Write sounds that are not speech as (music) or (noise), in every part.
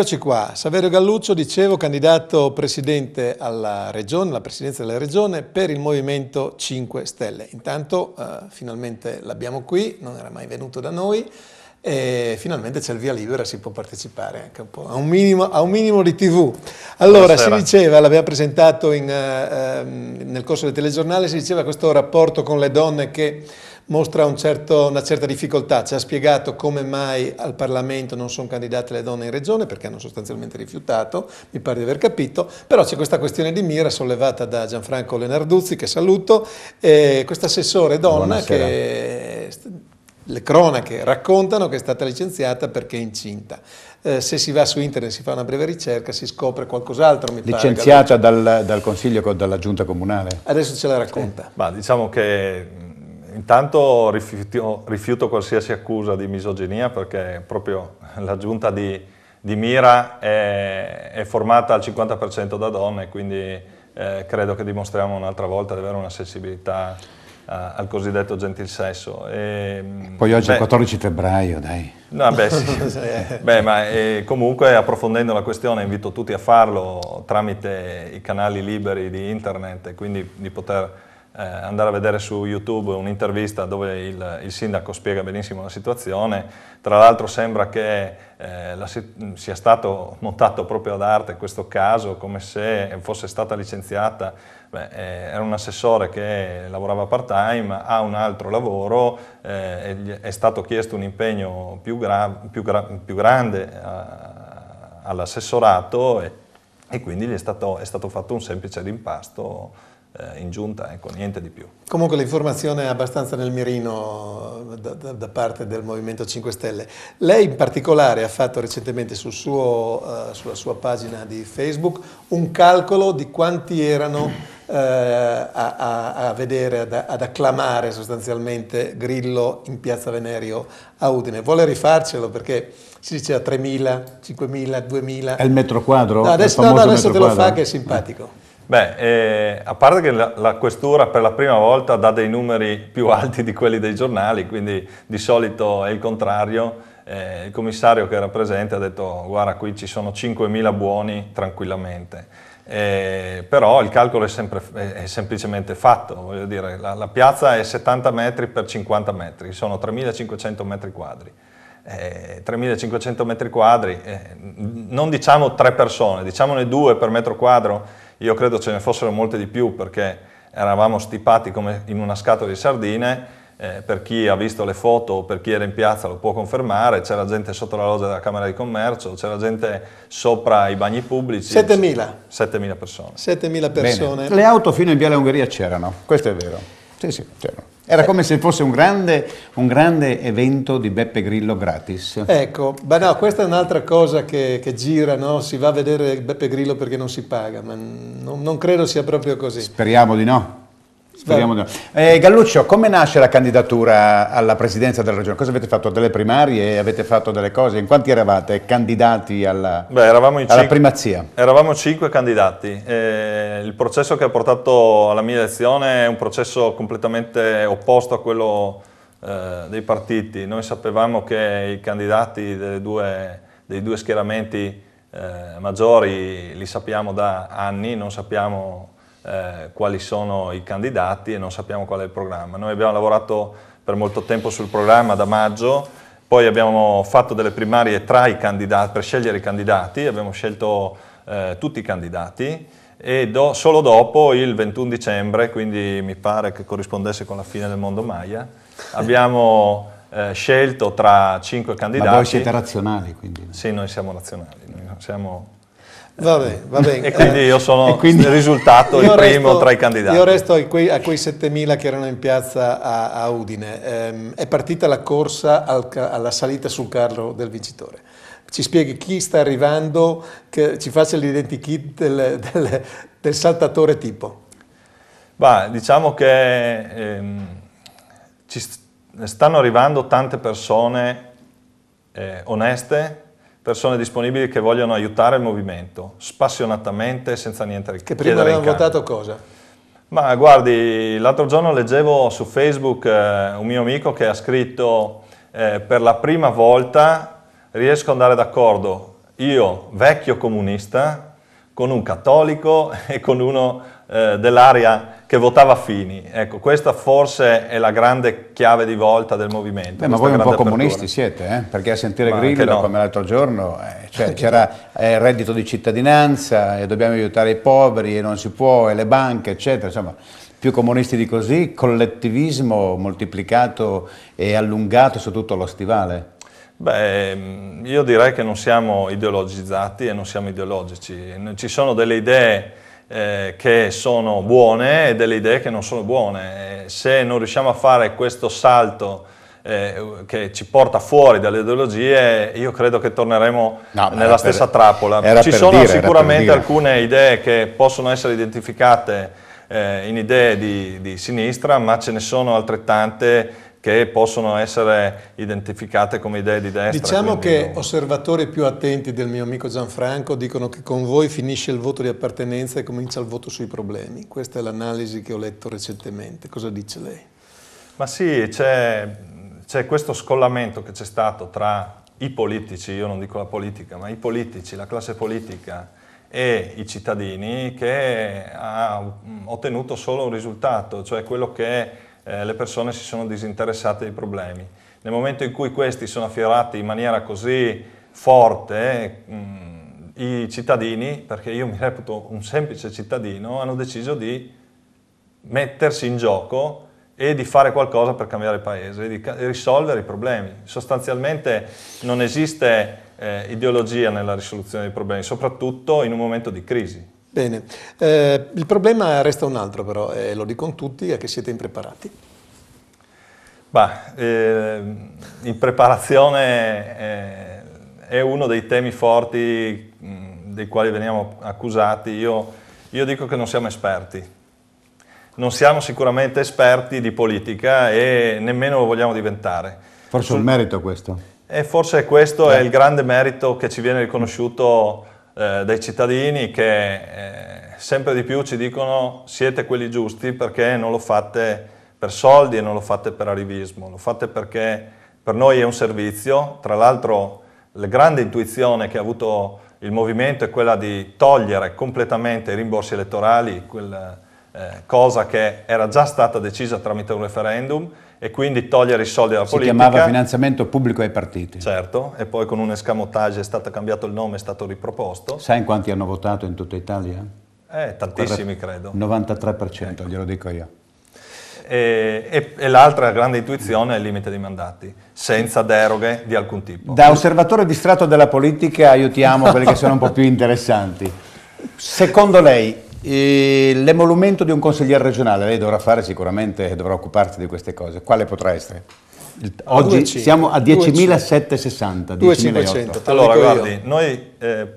Eccoci qua, Saverio Galluccio, dicevo, candidato presidente alla regione, alla presidenza della regione per il Movimento 5 Stelle. Intanto eh, finalmente l'abbiamo qui, non era mai venuto da noi e finalmente c'è il via libera, si può partecipare anche un po' a un minimo, a un minimo di tv. Allora, Buonasera. si diceva, l'abbiamo presentato in, eh, ehm, nel corso del telegiornale, si diceva questo rapporto con le donne che mostra un certo, una certa difficoltà, ci ha spiegato come mai al Parlamento non sono candidate le donne in regione, perché hanno sostanzialmente rifiutato, mi pare di aver capito, però c'è questa questione di mira sollevata da Gianfranco Lenarduzzi, che saluto, eh, questa assessore donna Buonasera. che le cronache raccontano che è stata licenziata perché è incinta. Eh, se si va su internet e si fa una breve ricerca si scopre qualcos'altro. Mi licenziata pare, dal, dal, Consiglio, dalla Giunta Comunale? Adesso ce la racconta. Sì. Ma diciamo che intanto rifiuto, rifiuto, qualsiasi accusa di misoginia perché proprio la giunta di, di Mira è, è, formata al 50% da donne, quindi eh, credo che dimostriamo un'altra volta di avere una sensibilità eh, al cosiddetto gentil sesso. E, ehm, Poi oggi beh, è il 14 febbraio, dai. No, beh, (laughs) sì. beh, ma eh, comunque approfondendo la questione invito tutti a farlo tramite i canali liberi di internet e quindi di poter eh, andare a vedere su YouTube un'intervista dove il, il, sindaco spiega benissimo la situazione, tra l'altro sembra che eh, la, sia stato montato proprio ad arte questo caso come se fosse stata licenziata, Beh, eh, era un assessore che lavorava part time, ha un altro lavoro, eh, è stato chiesto un impegno più, gra più, gra più grande eh, all'assessorato e, e, quindi è stato, è stato fatto un semplice rimpasto eh, in giunta, ecco, niente di più. Comunque l'informazione è abbastanza nel mirino eh, da, da, da, parte del Movimento 5 Stelle. Lei in particolare ha fatto recentemente sul suo, eh, sulla sua pagina di Facebook un calcolo di quanti erano... Eh, a, a, vedere, ad, ad, acclamare sostanzialmente Grillo in piazza Venerio a Udine. Vuole rifarcelo perché si diceva 3.000, 5.000, 2.000. È il metro quadro? No, adesso, no, no, adesso te lo fa che è simpatico. Beh, eh, a parte che la, la, questura per la prima volta dà dei numeri più (laughs) alti di quelli dei giornali, quindi di solito è il contrario, eh, il commissario che era presente ha detto guarda qui ci sono 5.000 buoni tranquillamente, eh, però il calcolo è, sempre, è semplicemente fatto, voglio dire, la, la, piazza è 70 metri per 50 metri, sono 3.500 metri quadri. 3.500 eh, metri quadri, eh, non diciamo tre persone, diciamone due per metro quadro, io credo ce ne fossero molte di più perché eravamo stipati come in una scatola di sardine, eh, per chi ha visto le foto o per chi era in piazza lo può confermare, c'era gente sotto la loggia della Camera di Commercio, c'era gente sopra i bagni pubblici. 7.000. 7.000 persone. 7.000 persone. Bene. Le auto fino in Viale Ungheria c'erano, questo è vero. Sì, sì, c'erano. Era come se fosse un grande, un grande, evento di Beppe Grillo gratis. Ecco, ma no, questa è un'altra cosa che, che gira, no? si va a vedere Beppe Grillo perché non si paga, ma non, non credo sia proprio così. Speriamo di no. Speriamo di eh, Galluccio, come nasce la candidatura alla presidenza della regione? Cosa avete fatto? Delle primarie? Avete fatto delle cose? In quanti eravate candidati alla, Beh, eravamo alla cinque, primazia? Eravamo cinque candidati. Eh, il processo che ha portato alla mia elezione è un processo completamente opposto a quello eh, dei partiti. Noi sapevamo che i candidati due, dei due schieramenti eh, maggiori li sappiamo da anni, non sappiamo eh, quali sono i candidati e non sappiamo qual è il programma. Noi abbiamo lavorato per molto tempo sul programma da maggio, poi abbiamo fatto delle primarie tra i candidati per scegliere i candidati, abbiamo scelto eh, tutti i candidati e do, solo dopo il 21 dicembre, quindi mi pare che corrispondesse con la fine del mondo Maya, abbiamo eh, scelto tra cinque candidati. Ma voi siete razionali quindi? Sì, noi siamo razionali, noi siamo Va bene, va bene. e quindi io sono quindi risultato il primo tra i candidati. Io resto a quei, a quei 7.000 che erano in piazza a, a Udine. Ehm, è partita la corsa al, alla salita sul carro del vincitore ci spieghi chi sta arrivando, che ci faccia l'identikit del, del, del, saltatore tipo. Bah, diciamo che ehm, ci stanno arrivando tante persone eh, oneste, persone disponibili che vogliono aiutare il movimento, spassionatamente, senza niente Che prima avevano votato cosa? Ma guardi, l'altro giorno leggevo su Facebook eh, un mio amico che ha scritto eh, per la prima volta riesco ad andare d'accordo io, vecchio comunista, con un cattolico (laughs) e con uno eh, dell'area che votava Fini. Ecco, questa forse è la grande chiave di volta del movimento. Beh, ma voi un po' apertura. comunisti siete, eh? perché a sentire ma Grillo, no. come l'altro giorno, eh, cioè, c'era eh, il reddito di cittadinanza e eh, dobbiamo aiutare i poveri e non si può, e le banche, eccetera. Insomma, più comunisti di così, collettivismo moltiplicato e allungato su tutto lo stivale. Beh, io direi che non siamo ideologizzati e non siamo ideologici. Ci sono delle idee eh, che sono buone e delle idee che non sono buone. Eh, se non riusciamo a fare questo salto eh, che ci porta fuori dalle ideologie, io credo che torneremo no, nella stessa trappola. Ci sono dire, sicuramente alcune idee che possono essere identificate eh, in idee di, di sinistra, ma ce ne sono altrettante che possono essere identificate come idee di destra. Diciamo che non... osservatori più attenti del mio amico Gianfranco dicono che con voi finisce il voto di appartenenza e comincia il voto sui problemi. Questa è l'analisi che ho letto recentemente. Cosa dice lei? Ma sì, c'è, c'è questo scollamento che c'è stato tra i politici, io non dico la politica, ma i politici, la classe politica e i cittadini che ha ottenuto solo un risultato, cioè quello che eh, le persone si sono disinteressate dei problemi. Nel momento in cui questi sono affiorati in maniera così forte, mh, mm, i cittadini, perché io mi reputo un semplice cittadino, hanno deciso di mettersi in gioco e di fare qualcosa per cambiare il paese, di risolvere i problemi. Sostanzialmente non esiste eh, ideologia nella risoluzione dei problemi, soprattutto in un momento di crisi. Bene, eh, il problema resta un altro però, e eh, lo a tutti, è che siete impreparati. Bah, ehm, eh, in preparazione è uno dei temi forti mh, dei quali veniamo accusati. Io, io dico che non siamo esperti. Non siamo sicuramente esperti di politica e nemmeno lo vogliamo diventare. Forse è un merito questo. E forse questo è eh. il grande merito che ci viene riconosciuto eh, dai cittadini che eh, sempre di più ci dicono siete quelli giusti perché non lo fate per soldi e non lo fate per arrivismo, lo fate perché per noi è un servizio, tra l'altro la grande intuizione che ha avuto il movimento è quella di togliere completamente i rimborsi elettorali, quel, eh, cosa che era già stata decisa tramite un referendum e quindi togliere i soldi alla si politica. Si chiamava finanziamento pubblico ai partiti. Certo, e poi con un escamotage è stato cambiato il nome, è stato riproposto. Sai in quanti hanno votato in tutta Italia? Eh, tantissimi Guarda, credo. 93%, ecco. glielo dico io. E, e, e, l'altra grande intuizione è il limite dei mandati, senza deroghe di alcun tipo. Da osservatore distratto della politica aiutiamo (laughs) quelli che sono un po' più interessanti. Secondo lei L'emolumento di un consigliere regionale, lei dovrà fare sicuramente, dovrà occuparsi di queste cose. Quale potrà essere? Ah, oggi 200, siamo a 10.760, Allora, guardi, io. noi eh,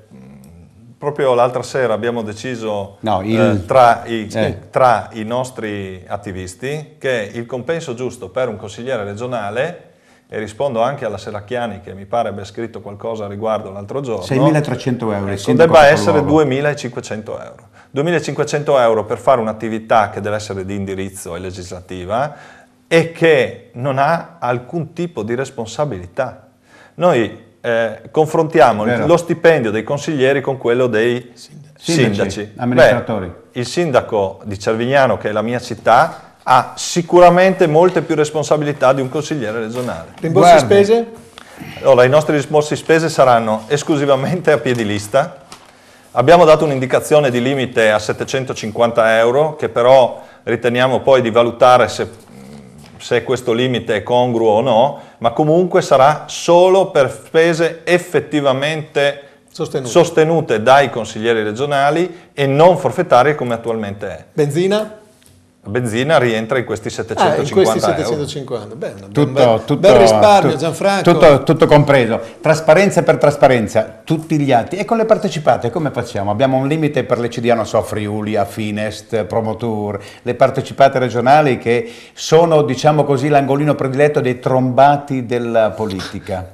proprio l'altra sera abbiamo deciso no, eh, il, eh, tra, i, eh. eh. tra, i, nostri attivisti che il compenso giusto per un consigliere regionale e rispondo anche alla Seracchiani che mi pare abbia scritto qualcosa a riguardo l'altro giorno 6.300 euro eh, debba essere 2.500 euro 2.500 euro per fare un'attività che deve essere di indirizzo e legislativa e che non ha alcun tipo di responsabilità. Noi eh, confrontiamo Vero. lo stipendio dei consiglieri con quello dei sindaci. sindaci. Beh, il sindaco di Cervignano, che è la mia città, ha sicuramente molte più responsabilità di un consigliere regionale. Rimborsi spese? Allora, i nostri rimborsi spese saranno esclusivamente a piedi lista, Abbiamo dato un'indicazione di limite a 750 euro che però riteniamo poi di valutare se, se questo limite è congruo o no, ma comunque sarà solo per spese effettivamente Sostenute. sostenute. dai consiglieri regionali e non forfettarie come attualmente è. Benzina? La benzina rientra in questi 750 ah, in questi 750. Beh, tutto, bel, tutto, bel risparmio, tu, Gianfranco. Tutto, tutto, compreso. Trasparenza per trasparenza, tutti gli atti. E con le partecipate come facciamo? Abbiamo un limite per le CD, non so, Friuli Affinest Promotour, le partecipate regionali che sono, diciamo così, l'angolino prediletto dei trombati della politica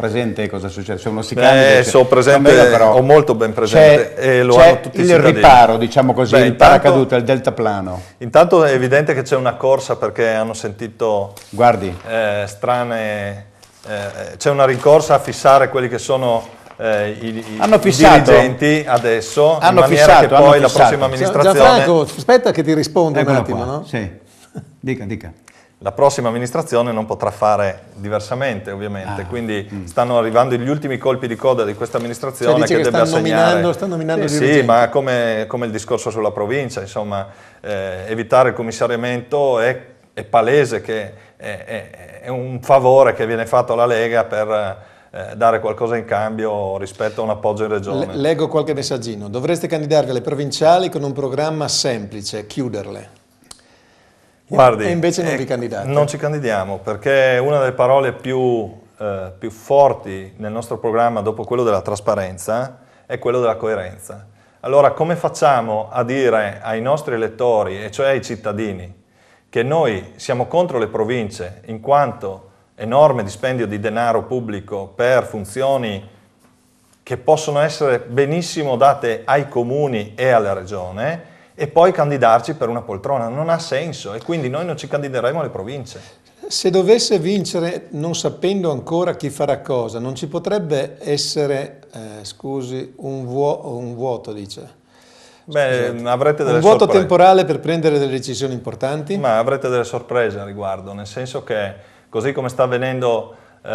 presente cosa succede? C'è uno sicano eh, so presente, però, ho molto ben presente e lo c'è, c'è il riparo, diciamo così, Beh, il intanto, paracadute, il deltaplano. Intanto è evidente che c'è una corsa perché hanno sentito Guardi. Eh, strane... Eh, c'è una rincorsa a fissare quelli che sono eh, i, hanno i dirigenti adesso, hanno in maniera fissato, che poi la prossima amministrazione... Gianfranco, aspetta che ti rispondo un attimo, no? Sì, dica, dica la prossima amministrazione non potrà fare diversamente ovviamente, ah, quindi mh. Mm. stanno arrivando gli ultimi colpi di coda di questa amministrazione cioè, che, che deve assegnare... Stanno nominando sì, sì ma come, come, il discorso sulla provincia, insomma, eh, evitare il commissariamento è, è palese che è, è, è, un favore che viene fatto alla Lega per... Eh, dare qualcosa in cambio rispetto a un appoggio in regione. leggo qualche messaggino. Dovreste candidarvi alle provinciali con un programma semplice, chiuderle. Guardi, e invece non eh, vi candidate? Non ci candidiamo perché una delle parole più, eh, più forti nel nostro programma dopo quello della trasparenza è quello della coerenza. Allora come facciamo a dire ai nostri elettori, e cioè ai cittadini, che noi siamo contro le province in quanto enorme dispendio di denaro pubblico per funzioni che possono essere benissimo date ai comuni e alla regione e poi candidarci per una poltrona. Non ha senso e quindi noi non ci candideremo alle province. Se dovesse vincere, non sapendo ancora chi farà cosa, non ci potrebbe essere, eh, scusi, un, vuo, un, vuoto, dice. Beh, avrete delle un vuoto sorprese. temporale per prendere delle decisioni importanti? Ma avrete delle sorprese al riguardo, nel senso che così come sta avvenendo eh,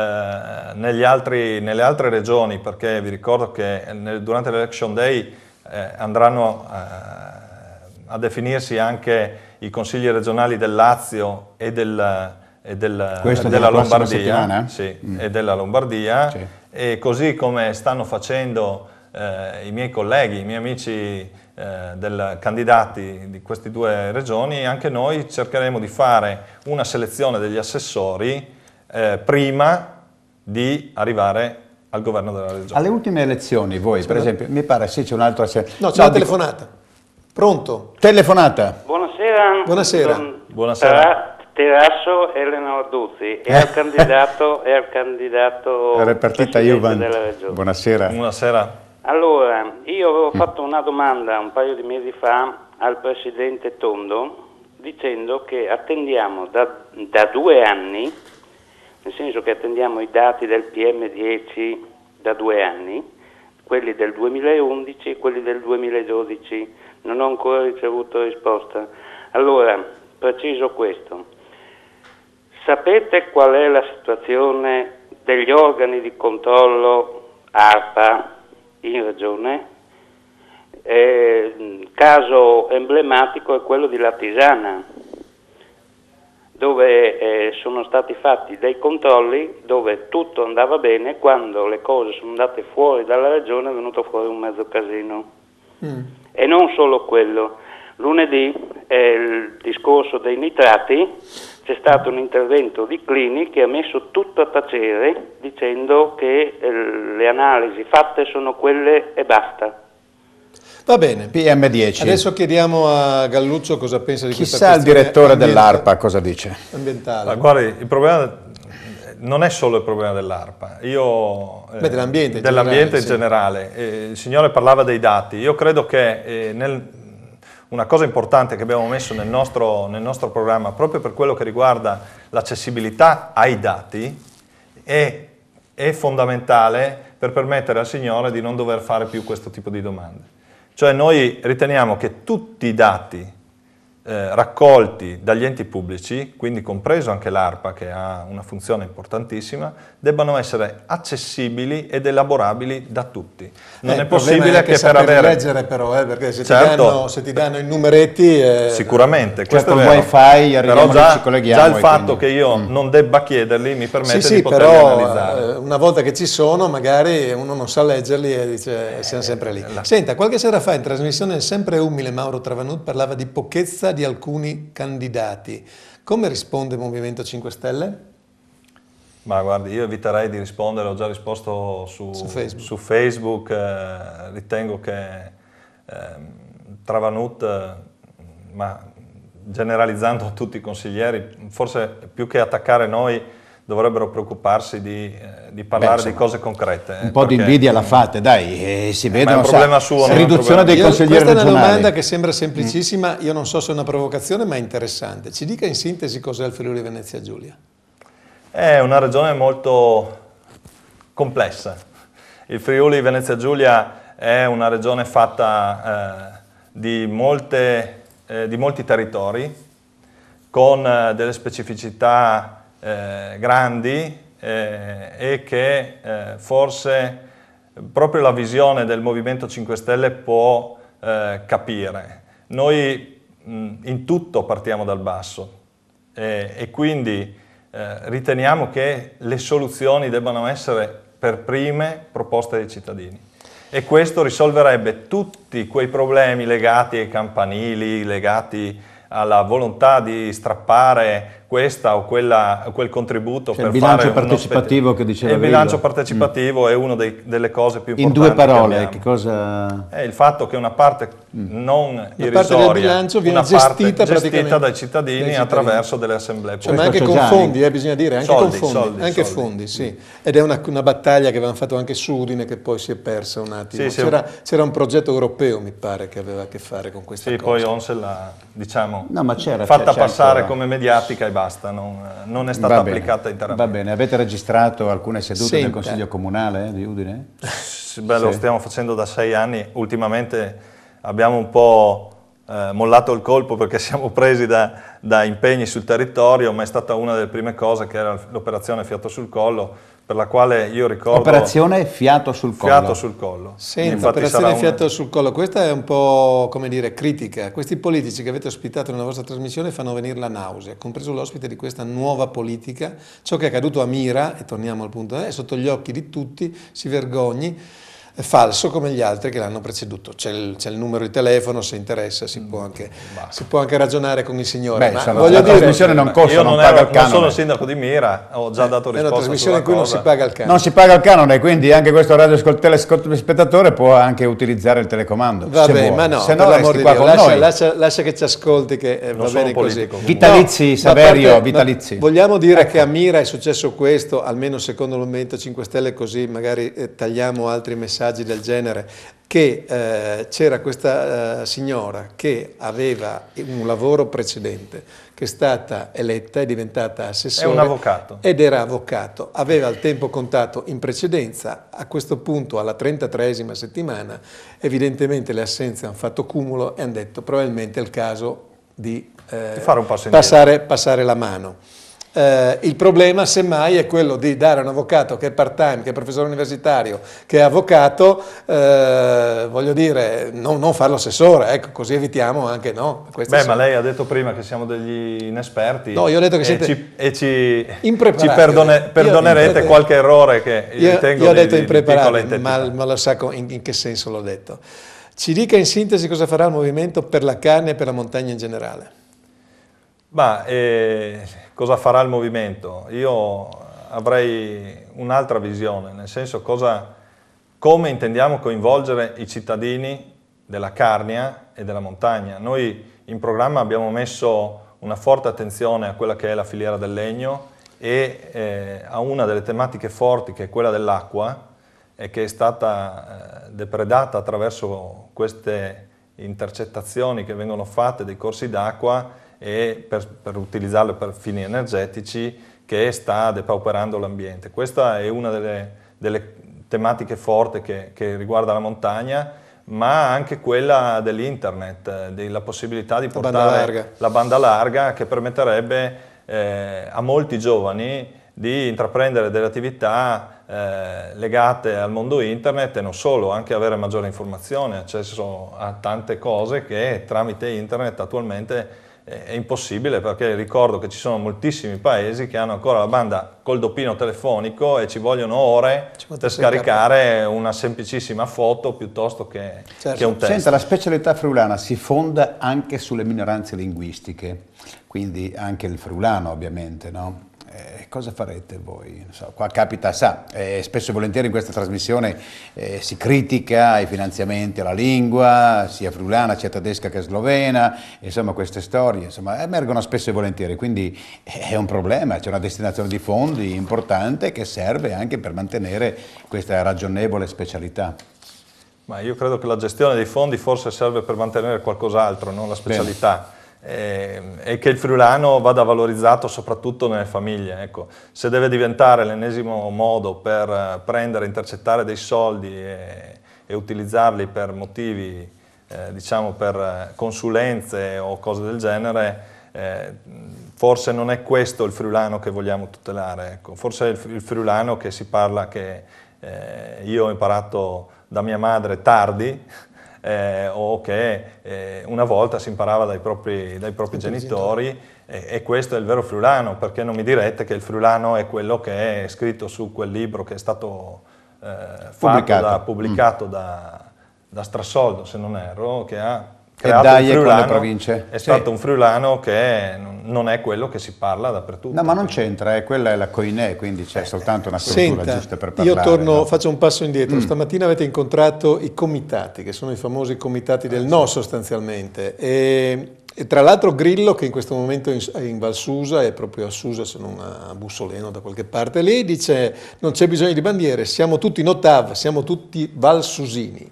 altri, nelle altre regioni, perché vi ricordo che nel, durante l'election day eh, andranno eh, a definirsi anche i consigli regionali del Lazio e, del, e, del, e della, Lombardia, sì, mm. e della Lombardia sì. e così come stanno facendo eh, i miei colleghi, i miei amici eh, del, candidati di queste due regioni, anche noi cercheremo di fare una selezione degli assessori eh, prima di arrivare al governo della regione. Alle ultime elezioni voi, per esempio, mi pare sì c'è un'altra... No, c'è no, una telefonata. Pronto? Telefonata. Buonasera. Buonasera. Buonasera. Terrasso Elena Arduzzi è (laughs) al candidato, è al candidato Era partita Juventus. Buonasera. Buonasera. Allora, io avevo mm. fatto una domanda un paio di mesi fa al presidente Tondo dicendo che attendiamo da, da due anni, nel senso che attendiamo i dati del PM10 da due anni, quelli del 2011 e quelli del 2012. Non ho ancora ricevuto risposta. Allora, preciso questo. Sapete qual è la situazione degli organi di controllo ARPA in regione? Eh, caso emblematico è quello di Latisana dove eh, sono stati fatti dei controlli dove tutto andava bene, quando le cose sono andate fuori dalla regione è venuto fuori un mezzo casino. Mm. E non solo quello. Lunedì, eh, il discorso dei nitrati, c'è stato un intervento di Clini che ha messo tutto a tacere dicendo che eh, le analisi fatte sono quelle e basta. Va bene. PM10. Adesso chiediamo a Galluccio cosa pensa di Chissà questa questione. Chissà il direttore dell'ARPA cosa dice. Ambientale. Ma guardi, il problema non è solo il problema dell'ARPA, eh, dell'ambiente, dell in, dell in generale. Eh, il signore parlava dei dati, io credo che eh, nel, una cosa importante che abbiamo messo nel nostro, nel nostro programma, proprio per quello che riguarda l'accessibilità ai dati, è, è fondamentale per permettere al signore di non dover fare più questo tipo di domande. Cioè noi riteniamo che tutti i dati eh, raccolti dagli enti pubblici, quindi compreso anche l'ARPA che ha una funzione importantissima, debbano essere accessibili ed elaborabili da tutti. Non eh, è possibile è che, che per avere... leggere però, eh, perché se, certo. ti danno, se, ti danno, i numeretti... Eh, Sicuramente, cioè, certo, con wifi arriviamo già, ci colleghiamo. Già il fatto quindi... che io mm. non debba chiederli mi permette sì, di sì, poterli però, analizzare. Eh, una volta che ci sono magari uno non sa leggerli e dice siamo eh, sempre lì. La... Senta, qualche sera fa in trasmissione sempre umile Mauro Travanut parlava di pochezza di alcuni candidati. Come risponde il Movimento 5 Stelle? Ma guardi, io eviterei di rispondere, ho già risposto su, su Facebook. Su Facebook eh, ritengo che ehm, eh, Travanut, ma generalizzando a tutti i consiglieri, forse più che attaccare noi, dovrebbero preoccuparsi di, eh, di parlare Beh, di cose concrete. Eh, un po' di invidia la fate, dai, e eh, si vede. è un problema sa, suo. Riduzione dei consiglieri io, questa regionali. Questa è una domanda che sembra mm. semplicissima, io non so se è una provocazione, ma è interessante. Ci dica in sintesi cos'è il Friuli Venezia Giulia. È una regione molto complessa. Il Friuli Venezia Giulia è una regione fatta eh, di, molte, eh, di, molti territori con delle specificità eh, grandi eh, e che eh, forse proprio la visione del Movimento 5 Stelle può eh, capire. Noi mh, in tutto partiamo dal basso e quindi eh, riteniamo che le soluzioni debbano essere per prime proposte dei cittadini e questo risolverebbe tutti quei problemi legati ai campanili, legati alla volontà di strappare questa o quella, quel contributo cioè, per il bilancio partecipativo spett- che diceva il Grillo. bilancio mm. partecipativo mm. è una delle cose più importanti in due parole che, che cosa è il fatto che una parte mm. non la irrisoria parte bilancio viene gestita, gestita dai cittadini, cittadini attraverso delle assemblee cioè, ma anche con fondi eh, bisogna dire anche soldi, con fondi, soldi, anche soldi. fondi sì. ed è una, una, battaglia che avevano fatto anche Sudine che poi si è persa un attimo sì, c'era, sì. c'era, un progetto europeo mi pare che aveva a che fare con questa sì, cosa sì poi Onsel l'ha diciamo no, fatta passare come mediatica basta, non, eh, non è stata bene, applicata in terapia. Va bene, avete registrato alcune sedute Senta. del Consiglio Comunale eh, di Udine? beh, sì. lo stiamo facendo da sei anni, ultimamente abbiamo un po' eh, mollato il colpo perché (laughs) siamo presi da, da impegni sul territorio, ma è stata una delle prime cose che era l'operazione Fiato sul Collo, per la quale io ricordo... Operazione fiato sul collo. Fiato sul collo. Senta, operazione una... fiato sul collo. Questa è un po', come dire, critica. Questi politici che avete ospitato nella vostra trasmissione fanno venire la nausea, compreso l'ospite di questa nuova politica. Ciò che è accaduto a Mira, e torniamo al punto, eh, è sotto gli occhi di tutti, si vergogni falso come gli altri che l'hanno preceduto. C'è il, il, numero di telefono, se interessa si, mm, può, anche, si può, anche, ragionare con il signore. Beh, ma voglio la dire, trasmissione non costa, io non, non, ero, non sono sindaco di Mira, ho già eh, dato risposta. È una trasmissione in cui cosa. non si paga il canone. Non si paga il canone, quindi anche questo radio spettatore può anche utilizzare il telecomando. Vabbè, ma no, se no resti qua Dio, lascia, lascia, lascia, che ci ascolti che eh, va bene così. Vitalizi, no, Saverio, parte, Vitalizi. Vogliamo dire ecco. che a Mira è successo questo, almeno secondo il Movimento 5 Stelle così magari eh, tagliamo altri messaggi messaggi del genere, che eh, c'era questa eh, signora che aveva un lavoro precedente, che è stata eletta, è diventata assessore. È un avvocato. Ed era avvocato. Aveva al tempo contato in precedenza, a questo punto alla 33esima settimana, evidentemente le assenze hanno fatto cumulo e hanno detto probabilmente è il caso di, eh, di passare, passare la mano. Eh, il problema semmai è quello di dare a un avvocato che è part time, che è professore universitario, che è avvocato, eh, voglio dire, non, non farlo assessore, ecco, così evitiamo anche no. Beh, sono... ma lei ha detto prima che siamo degli inesperti. No, io ho detto che siete e ci, e ci, ci perdone, perdonerete io, qualche errore che io, ritengo io ho detto di, impreparato, di ma, ma, lo sa in, in che senso l'ho detto. Ci dica in sintesi cosa farà il movimento per la carne e per la montagna in generale. Ma eh, cosa farà il movimento? Io avrei un'altra visione, nel senso cosa, come intendiamo coinvolgere i cittadini della Carnia e della montagna. Noi in programma abbiamo messo una forte attenzione a quella che è la filiera del legno e eh, a una delle tematiche forti che è quella dell'acqua e che è stata eh, depredata attraverso queste intercettazioni che vengono fatte dei corsi d'acqua e per, per utilizzarlo per fini energetici che sta depauperando l'ambiente. Questa è una delle, delle tematiche forti che, che riguarda la montagna ma anche quella dell'internet, della possibilità di portare la banda larga, la banda larga che permetterebbe eh, a molti giovani di intraprendere delle attività eh, legate al mondo internet e non solo, anche avere maggiore informazione, accesso a tante cose che tramite internet attualmente è impossibile perché ricordo che ci sono moltissimi paesi che hanno ancora la banda col doppino telefonico e ci vogliono ore ci per scaricare carta. una semplicissima foto piuttosto che, certo. che un testo. Senta, la specialità friulana si fonda anche sulle minoranze linguistiche, quindi anche il friulano ovviamente, no? eh, cosa farete voi? So, qua capita, sa, eh, spesso e volentieri in questa trasmissione eh, si critica i finanziamenti alla lingua, sia friulana, sia tedesca che slovena, insomma queste storie insomma, emergono spesso e volentieri, quindi eh, è un problema, c'è una destinazione di fondi importante che serve anche per mantenere questa ragionevole specialità. Ma io credo che la gestione dei fondi forse serve per mantenere qualcos'altro, non la specialità. Bene Ehm, e che il friulano vada valorizzato soprattutto nelle famiglie. Ecco, se deve diventare l'ennesimo modo per eh, prendere, intercettare dei soldi e, e utilizzarli per motivi, eh, diciamo per eh, consulenze o cose del genere, eh, forse non è questo il friulano che vogliamo tutelare, ecco. forse è il friulano che si parla, che eh, io ho imparato da mia madre tardi, eh, o che eh, una volta si imparava dai propri, dai propri genitori eh, e, questo è il vero friulano, perché non mi direte che il friulano è quello che è scritto su quel libro che è stato eh, pubblicato, da, mm. pubblicato mm. da, da Strassoldo, se non erro, che ha creato e dai, friulano, province. è stato un friulano che non è quello che si parla dappertutto. No, ma non c'entra, eh, quella è la Coinè, quindi c'è eh, soltanto una struttura senta, giusta per parlare. Io torno, no? faccio un passo indietro. Mm. Stamattina avete incontrato i comitati, che sono i famosi comitati del eh, no sostanzialmente. E, e tra l'altro Grillo, che in questo momento è in Valsusa, è proprio a Susa se non a Bussoleno da qualche parte, lì dice non c'è bisogno di bandiere, siamo tutti in ottav, siamo tutti valsusini.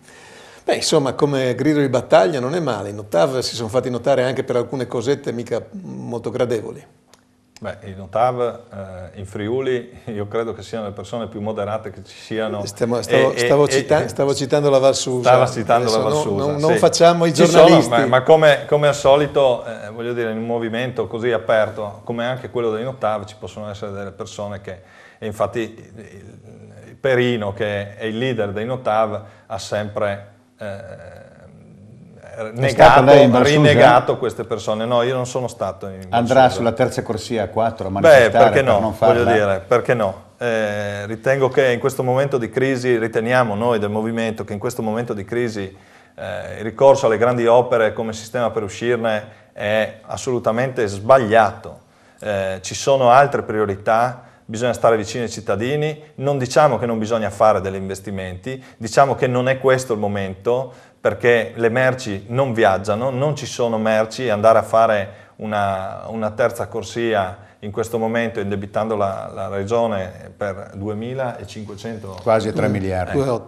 Beh, insomma, come grido di battaglia non è male. In ottava si sono fatti notare anche per alcune cosette mica molto gradevoli. Beh, in Ottav, eh, in Friuli, (laughs) io credo che siano le persone più moderate che ci siano. Stiamo, stavo, e, stavo, e, cita stavo, citando la Valsusa. Stava citando la Valsusa. Non, non, sì. facciamo i giornalisti. Sono, ma, ma come, come, al solito, eh, voglio dire, in un movimento così aperto, come anche quello di Ottav, ci possono essere delle persone che, E infatti, Perino, che è il leader dei Notav, ha sempre Ehm, negato, rinnegato queste persone. No, io non sono stato in Basura. Andrà sulla terza corsia a 4 a manifestare Beh, perché no, per non farla. Voglio dire, perché no? Eh, ritengo che in questo momento di crisi, riteniamo noi del movimento che in questo momento di crisi eh, il ricorso alle grandi opere come sistema per uscirne è assolutamente sbagliato. Eh, ci sono altre priorità bisogna stare vicino ai cittadini, non diciamo che non bisogna fare degli investimenti, diciamo che non è questo il momento perché le merci non viaggiano, non ci sono merci, andare a fare una, una terza corsia in questo momento indebitando la, la regione per 2.500... Quasi 3 eh, miliardi. Eh,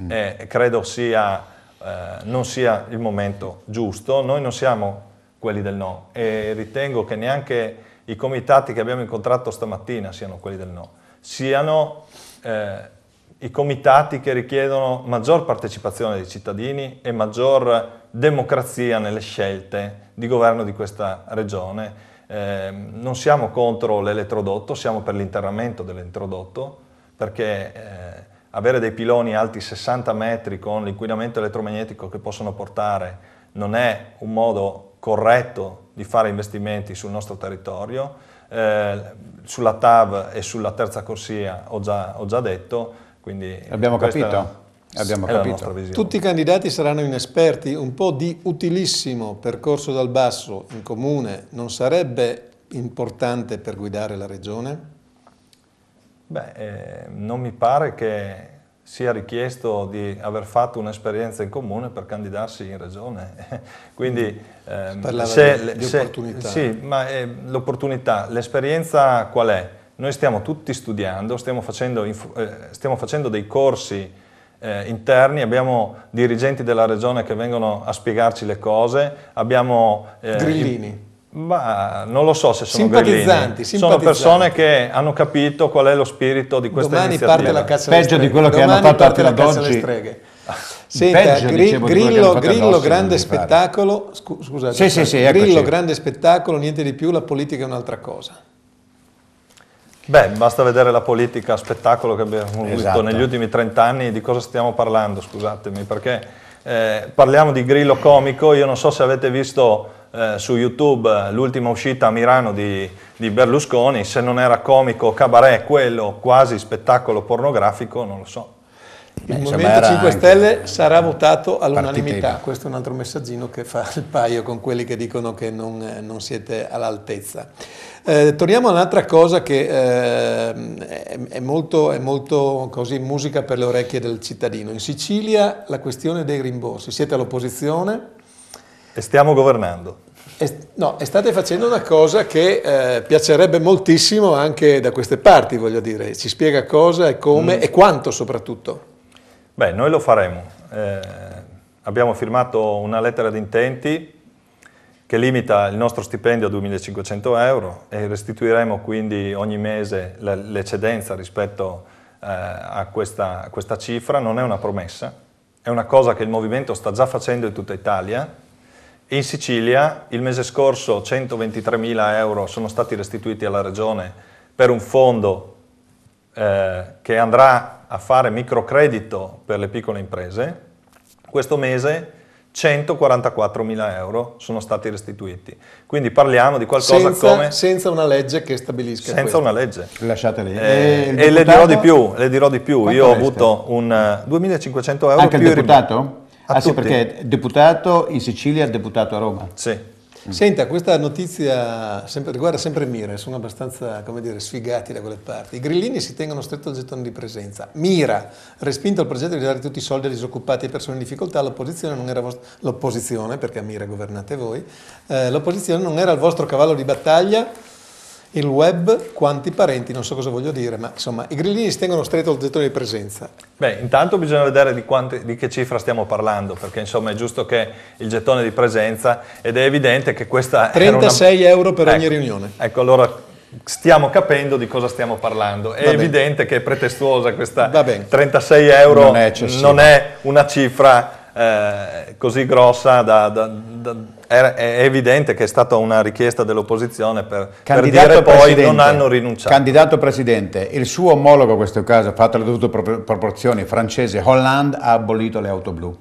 mm. eh, credo sia, eh, non sia il momento giusto, noi non siamo quelli del no e ritengo che neanche i comitati che abbiamo incontrato stamattina siano quelli del no, siano eh, i comitati che richiedono maggior partecipazione dei cittadini e maggior democrazia nelle scelte di governo di questa regione. Eh, non siamo contro l'elettrodotto, siamo per l'interramento dell'elettrodotto, perché eh, avere dei piloni alti 60 metri con l'inquinamento elettromagnetico che possono portare non è un modo corretto di fare investimenti sul nostro territorio. Eh, sulla TAV e sulla terza corsia ho già, ho già detto, quindi... Abbiamo capito. Abbiamo capito. Tutti i candidati saranno inesperti, un po' di utilissimo percorso dal basso in comune non sarebbe importante per guidare la regione? Beh, eh, non mi pare che sia richiesto di aver fatto un'esperienza in comune per candidarsi in regione. (laughs) Quindi mm. ehm, se, Sì, eh, l'opportunità, l'esperienza qual è? Noi stiamo tutti studiando, stiamo facendo, eh, stiamo facendo dei corsi eh, interni, abbiamo dirigenti della regione che vengono a spiegarci le cose, abbiamo... Eh, Grillini. Ma non lo so se sono simpatizzanti, simpatizzanti, sono persone che hanno capito qual è lo spirito di questa Domani iniziativa. parte la caccia Peggio di quello Domani che hanno fatto fino ad oggi. Ah, Senta, Peggio, gri, dicevo, Grillo, Grillo grande spettacolo, scu- scusate, sì, sì, sì, Grillo grande spettacolo, niente di più, la politica è un'altra cosa. Beh, basta vedere la politica spettacolo che abbiamo esatto. visto negli ultimi 30 anni, di cosa stiamo parlando, scusatemi, perché eh, parliamo di Grillo comico, io non so se avete visto eh, su YouTube l'ultima uscita a Milano di, di, Berlusconi, se non era comico, cabaret, quello quasi spettacolo pornografico, non lo so. Il Beh, Movimento 5 Stelle sarà votato all'unanimità, questo è un altro messaggino che fa il paio con quelli che dicono che non, eh, non siete all'altezza. Eh, torniamo a un'altra cosa che eh, è, è, molto, è molto così, musica per le orecchie del cittadino. In Sicilia la questione dei rimborsi, siete all'opposizione, e stiamo governando. E, no, e state facendo una cosa che eh, piacerebbe moltissimo anche da queste parti, voglio dire. Ci spiega cosa e come mm. e quanto soprattutto. Beh, noi lo faremo. Eh, abbiamo firmato una lettera di intenti che limita il nostro stipendio a 2.500 euro e restituiremo quindi ogni mese l'eccedenza rispetto eh, a, questa, a questa cifra. Non è una promessa, è una cosa che il movimento sta già facendo in tutta Italia in Sicilia il mese scorso 123.000 euro sono stati restituiti alla Regione per un fondo eh, che andrà a fare microcredito per le piccole imprese. Questo mese 144.000 euro sono stati restituiti. Quindi parliamo di qualcosa senza, come... Senza una legge che stabilisca Senza questo. una legge. Lasciate lì. Eh, eh e le dirò di più, le dirò di più. Io resta? ho avuto un 2.500 eh, euro Anche più... Anche il deputato? ah tutti. sì, perché deputato in Sicilia, deputato a Roma. Sì. Mm. Senta, questa notizia sempre, riguarda sempre Mira, sono abbastanza, come dire, sfigati da quelle parti. I grillini si tengono stretto il gettone di presenza. Mira, respinto il progetto di dare tutti i soldi ai disoccupati e persone in difficoltà, l'opposizione non era vostra, l'opposizione, perché a Mira governate voi, eh, l'opposizione non era il vostro cavallo di battaglia, il web, quanti parenti, non so cosa voglio dire, ma insomma i grillini si tengono stretto al gettone di presenza. Beh, intanto bisogna vedere di, quante, di, che cifra stiamo parlando, perché insomma è giusto che il gettone di presenza, ed è evidente che questa... 36 una... euro per ecco, ogni riunione. Ecco, allora stiamo capendo di cosa stiamo parlando. È Va evidente bene. che è pretestuosa questa... 36 euro non è, non è una cifra eh, così grossa da, da, da è evidente che è stata una richiesta dell'opposizione per, Candidato per dire poi non hanno rinunciato. Candidato presidente, il suo omologo in questo caso, fatto le dovute proporzioni, francese Hollande ha abolito le auto blu.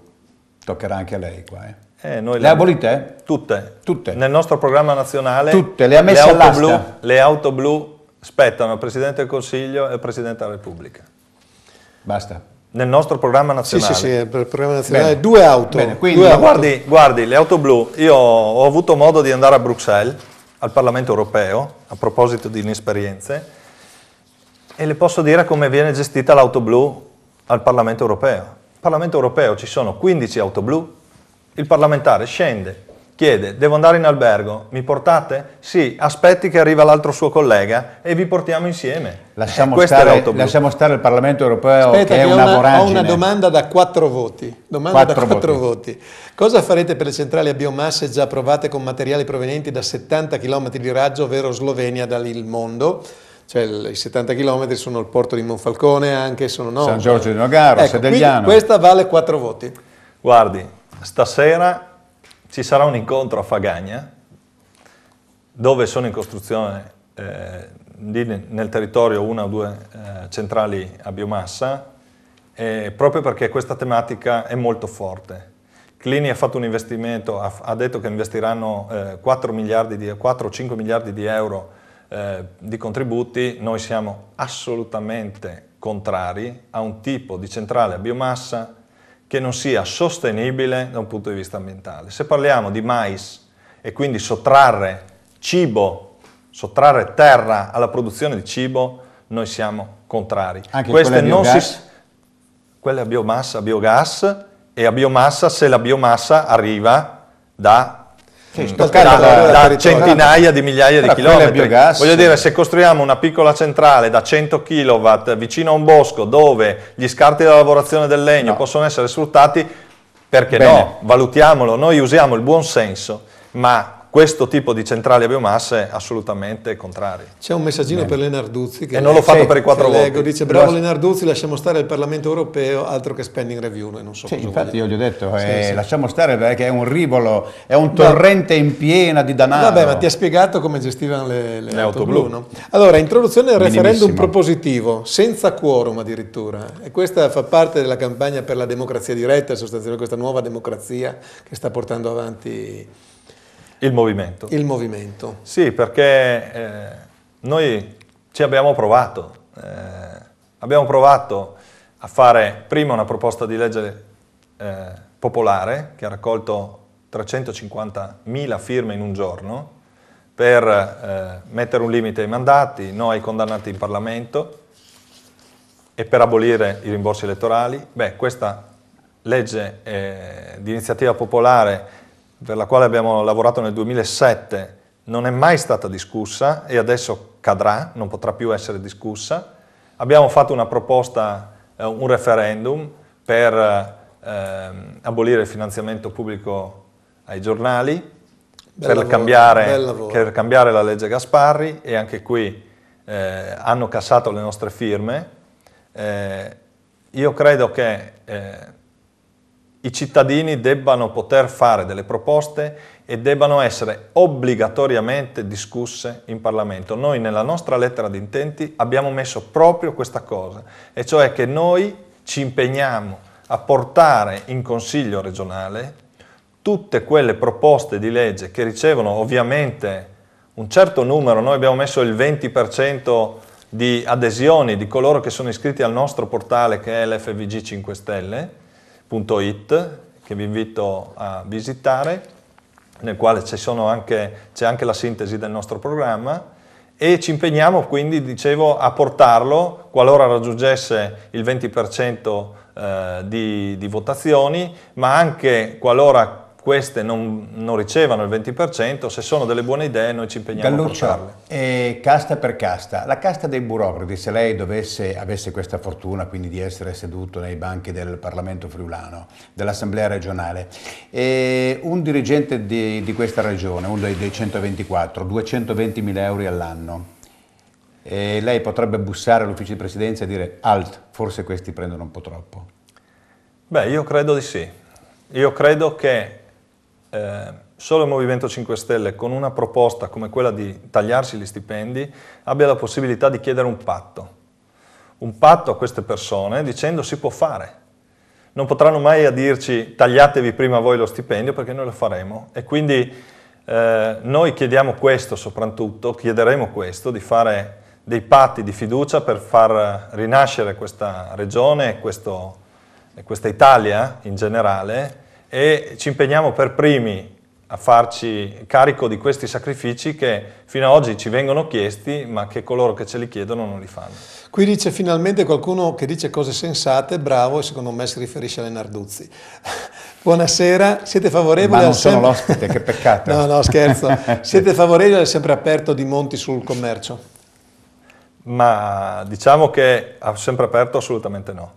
Toccherà anche a lei qua. Eh. Eh, le, ha abolite? Tutte. tutte. Nel nostro programma nazionale tutte. Le, ha messe le, auto all'asta. blu, le auto blu spettano il Presidente del Consiglio e il Presidente della Repubblica. Basta. Nel nostro programma nazionale? Sì, sì, sì, per il programma nazionale. Bene. Due auto. Bene, quindi, Due auto. Guardi, guardi, le auto blu, io ho avuto modo di andare a Bruxelles, al Parlamento europeo, a proposito di inesperienze, e le posso dire come viene gestita l'auto blu al Parlamento europeo. Al Parlamento europeo ci sono 15 auto blu, il parlamentare scende, Chiede, devo andare in albergo, mi portate? Sì, aspetti che arriva l'altro suo collega e vi portiamo insieme. Lasciamo, eh, stare, lasciamo stare, il Parlamento europeo Aspetta, che è una, una voragine. Ho una domanda da quattro voti. Domanda quattro da quattro voti. voti. Cosa farete per le centrali a biomasse già approvate con materiali provenienti da 70 km di raggio, ovvero Slovenia da Il mondo? cioè i 70 km sono il porto di Monfalcone anche, sono no. San Giorgio di Nogaro, ecco, Sedegliano. Questa vale quattro voti. Guardi, stasera ci sarà un incontro a Fagagna, dove sono in costruzione eh, nel territorio una o due eh, centrali a biomassa, eh, proprio perché questa tematica è molto forte. Clini ha fatto un investimento, ha, ha detto che investiranno 4, eh, di, 4 5 miliardi di euro eh, di contributi, noi siamo assolutamente contrari a un tipo di centrale a biomassa che non sia sostenibile da un punto di vista ambientale. Se parliamo di mais e quindi sottrarre cibo, sottrarre terra alla produzione di cibo, noi siamo contrari. Anche Queste quella non si, quelle a biomassa, a biogas e a biomassa se la biomassa arriva da sì, stoccata mm. da, da, centinaia di migliaia di ah, chilometri. Voglio dire, se costruiamo una piccola centrale da 100 kW vicino a un bosco dove gli scarti della lavorazione del legno no. possono essere sfruttati, perché Bene. no? Valutiamolo, noi usiamo il buon senso, ma questo tipo di centrali a biomasse assolutamente contrari. C'è un messaggino Bene. per Lenarduzzi che e non l'ho fatto per i quattro voti. dice bravo Lo... Lenarduzzi, lasciamo stare il Parlamento europeo, altro che spending review, noi non so sì, infatti voglio. io gli ho detto, sì, eh, sì. lasciamo stare perché è un rivolo, è un torrente in piena di danaro. Vabbè, ma ti ha spiegato come gestivano le, le, le auto, blu. No? Allora, introduzione al referendum propositivo, senza quorum addirittura, e questa fa parte della campagna per la democrazia diretta, sostanzialmente questa nuova democrazia che sta portando avanti il movimento. Il movimento. Sì, perché eh, noi ci abbiamo provato. Eh, abbiamo provato a fare prima una proposta di legge eh, popolare che ha raccolto 350.000 firme in un giorno per eh, mettere un limite ai mandati, no ai condannati in Parlamento e per abolire i rimborsi elettorali. Beh, questa legge eh, di iniziativa popolare per la quale abbiamo lavorato nel 2007, non è mai stata discussa e adesso cadrà, non potrà più essere discussa. Abbiamo fatto una proposta, eh, un referendum per eh, abolire il finanziamento pubblico ai giornali, per, lavoro, cambiare, per, cambiare, la legge Gasparri e anche qui eh, hanno cassato le nostre firme. Eh, io credo che eh, i cittadini debbano poter fare delle proposte e debbano essere obbligatoriamente discusse in Parlamento. Noi nella nostra lettera di intenti abbiamo messo proprio questa cosa, e cioè che noi ci impegniamo a portare in Consiglio regionale tutte quelle proposte di legge che ricevono ovviamente un certo numero, noi abbiamo messo il 20% di adesioni di coloro che sono iscritti al nostro portale che è l'FVG 5 Stelle, www.ecoagro.it che vi invito a visitare, nel quale c'è anche, anche la sintesi del nostro programma e ci impegniamo quindi, dicevo, a portarlo, qualora raggiungesse il 20% eh, di, di votazioni, ma anche qualora queste non, non ricevano il 20%, se sono delle buone idee noi ci impegniamo Galluccio, a portarle. Eh, casta per casta, la casta dei burocrati, se lei dovesse, avesse questa fortuna quindi di essere seduto nei banchi del Parlamento friulano, dell'Assemblea regionale, eh, un dirigente di, di, questa regione, uno dei, dei 124, 220 mila euro all'anno, e eh, lei potrebbe bussare all'ufficio di presidenza e dire alt, forse questi prendono un po' troppo. Beh, io credo di sì. Io credo che eh, solo il Movimento 5 Stelle con una proposta come quella di tagliarsi gli stipendi abbia la possibilità di chiedere un patto. Un patto a queste persone dicendo si può fare. Non potranno mai a dirci tagliatevi prima voi lo stipendio perché noi lo faremo e quindi eh, noi chiediamo questo soprattutto, chiederemo questo, di fare dei patti di fiducia per far rinascere questa regione e questa Italia in generale e ci impegniamo per primi a farci carico di questi sacrifici che fino ad oggi ci vengono chiesti, ma che coloro che ce li chiedono non li fanno. Qui dice finalmente qualcuno che dice cose sensate, bravo, e secondo me si riferisce alle Narduzzi. (laughs) Buonasera, siete favorevoli? Ma non sono sempre... l'ospite, che peccato. (laughs) no, no, scherzo. (laughs) Siete favorevoli al sempre aperto di Monti sul commercio? Ma diciamo che sempre aperto assolutamente no.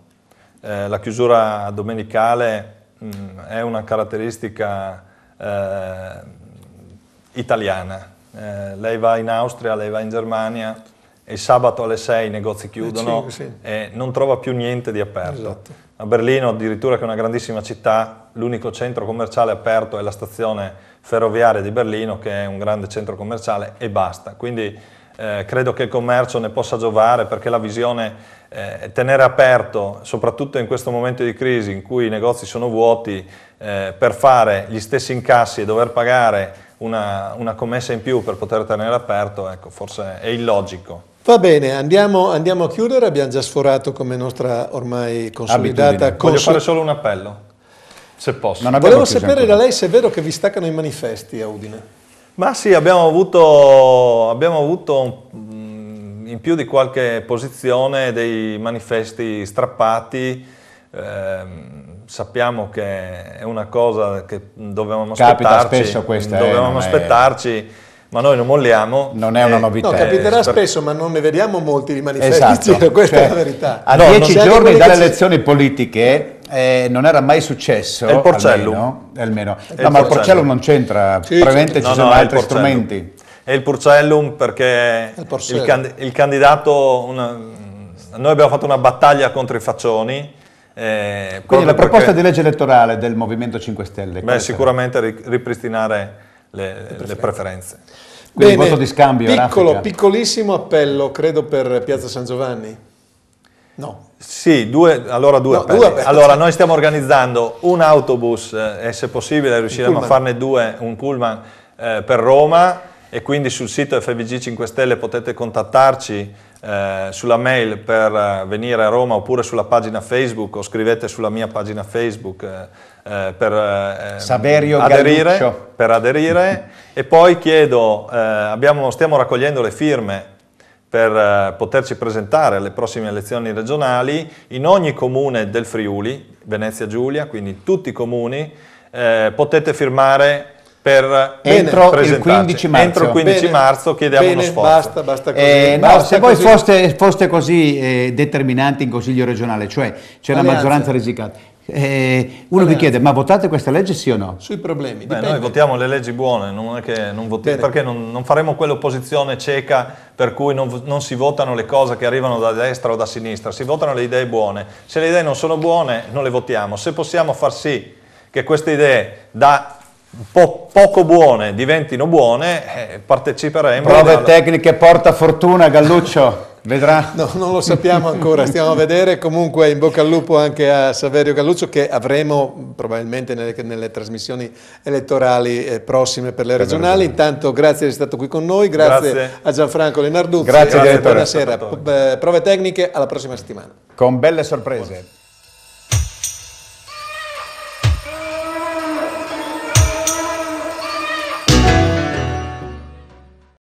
Eh, la chiusura domenicale mh, mm, è una caratteristica eh, italiana. Eh, lei va in Austria, lei va in Germania e il sabato alle 6 i negozi chiudono 5, eh, sì. e non trova più niente di aperto. Esatto. A Berlino, addirittura che è una grandissima città, l'unico centro commerciale aperto è la stazione ferroviaria di Berlino, che è un grande centro commerciale, e basta. Quindi eh, credo che il commercio ne possa giovare perché la visione eh, tenere aperto, soprattutto in questo momento di crisi in cui i negozi sono vuoti, eh, per fare gli stessi incassi e dover pagare una, una commessa in più per poter tenere aperto, ecco, forse è illogico. Va bene, andiamo, andiamo, a chiudere, abbiamo già sforato come nostra ormai consolidata... Abitudine. Voglio fare solo un appello, se posso. Volevo sapere ancora. da lei se è vero che vi staccano i manifesti a Udine. Ma sì, abbiamo avuto, abbiamo avuto mm, in più di qualche posizione dei manifesti strappati. Eh, sappiamo che è una cosa che dovevamo Capita spesso questa. Eh, dovevamo eh, aspettarci, è... ma noi non molliamo. Non è una eh, novità. No, eh, capiterà eh, spesso, ma non ne vediamo molti di manifesti. Esatto. (laughs) Questa cioè, è la cioè, verità. A no, dieci giorni dalle elezioni si... politiche eh, non era mai successo. È il Porcellum. Almeno, almeno. È no, il ma il Porcellum non c'entra, sì, probabilmente ci no, sono no, altri strumenti. È il Porcellum perché il, il, can, il candidato... Una, noi abbiamo fatto una battaglia contro i faccioni. Eh, Quindi la proposta perché, di legge elettorale del Movimento 5 Stelle. Beh, sicuramente ripristinare le, le preferenze. Le preferenze. Quindi Bene, voto di scambio. Piccolo, piccolissimo appello, credo, per Piazza San Giovanni. No. Sì, due, allora due, no, due aperti. Allora noi stiamo organizzando un autobus eh, e se possibile riusciremo a farne due, un pullman eh, per Roma e quindi sul sito FVG 5 Stelle potete contattarci eh, sulla mail per eh, venire a Roma oppure sulla pagina Facebook o scrivete sulla mia pagina Facebook eh, eh per, eh, ehm, aderire, per, aderire, e poi chiedo, abbiamo, stiamo raccogliendo le firme per eh, poterci presentare alle prossime elezioni regionali in ogni comune del Friuli, Venezia Giulia, quindi tutti i comuni, eh, potete firmare per eh, entro il 15 marzo. Entro il 15 bene, marzo chiediamo bene, uno sforzo. Basta, basta così. Eh, basta se voi foste, foste, così eh, determinanti in Consiglio regionale, cioè c'è una maggioranza risicata, eh, uno Vabbè. vi chiede, ma votate questa legge sì o no? Sui problemi. Beh, noi votiamo le leggi buone, non non votiamo, perché non, non, faremo quell'opposizione cieca per cui non, non, si votano le cose che arrivano da destra o da sinistra, si votano le idee buone. Se le idee non sono buone, non le votiamo. Se possiamo far sì che queste idee da po- poco buone diventino buone, eh, parteciperemo. Prove alla... tecniche porta fortuna, Galluccio. (laughs) Vedrà. No, non lo sappiamo ancora, stiamo a vedere. Comunque in bocca al lupo anche a Saverio Galluccio che avremo probabilmente nelle, nelle trasmissioni elettorali eh, prossime per le regionali. Intanto grazie di essere stato qui con noi, grazie, grazie. a Gianfranco Lenarduzzi. Grazie, grazie direttore. Buonasera. Eh, prove tecniche, alla prossima settimana. Con belle sorprese.